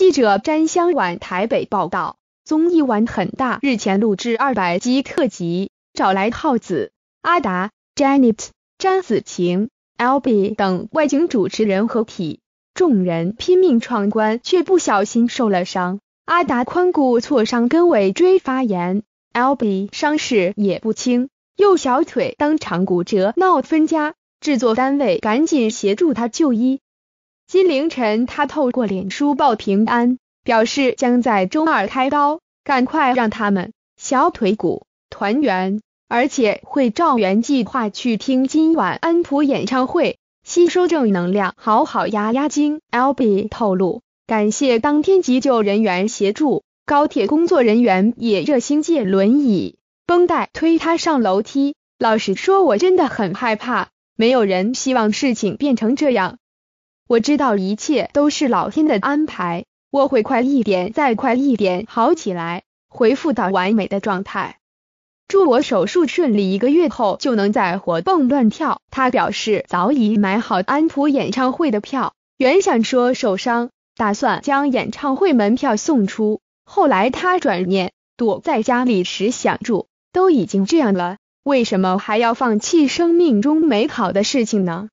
记者詹香婉台北报道，综艺玩很大，日前录制二百集特辑，找来浩子、阿达、j a n e t 詹子晴、a l b 等外景主持人合体，众人拼命闯关，却不小心受了伤。阿达髋骨挫伤，跟尾椎发炎 a l b 伤势也不轻，右小腿当场骨折，闹分家，制作单位赶紧协助他就医。今凌晨，他透过脸书报平安，表示将在周二开刀，赶快让他们小腿骨团圆，而且会照原计划去听今晚安普演唱会，吸收正能量，好好压压惊。l b 透露，感谢当天急救人员协助，高铁工作人员也热心借轮椅、绷带推他上楼梯。老实说，我真的很害怕，没有人希望事情变成这样。我知道一切都是老天的安排，我会快一点，再快一点好起来，恢复到完美的状态。祝我手术顺利，一个月后就能再活蹦乱跳。他表示早已买好安普演唱会的票，原想说受伤，打算将演唱会门票送出，后来他转念，躲在家里时想住，都已经这样了，为什么还要放弃生命中美好的事情呢？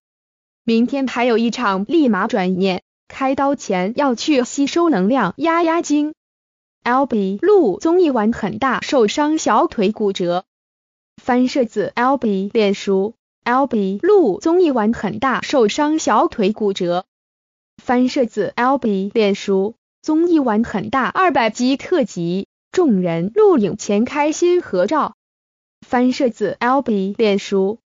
明天还有一场，立马转念，开刀前要去吸收能量压压惊。L B 陆综艺玩很大，受伤小腿骨折。翻摄子 L B 脸熟。L B 陆综艺玩很大，受伤小腿骨折。翻摄子 L B 脸熟。综艺玩很大，二百集特辑，众人录影前开心合照。翻摄子 L B 脸熟。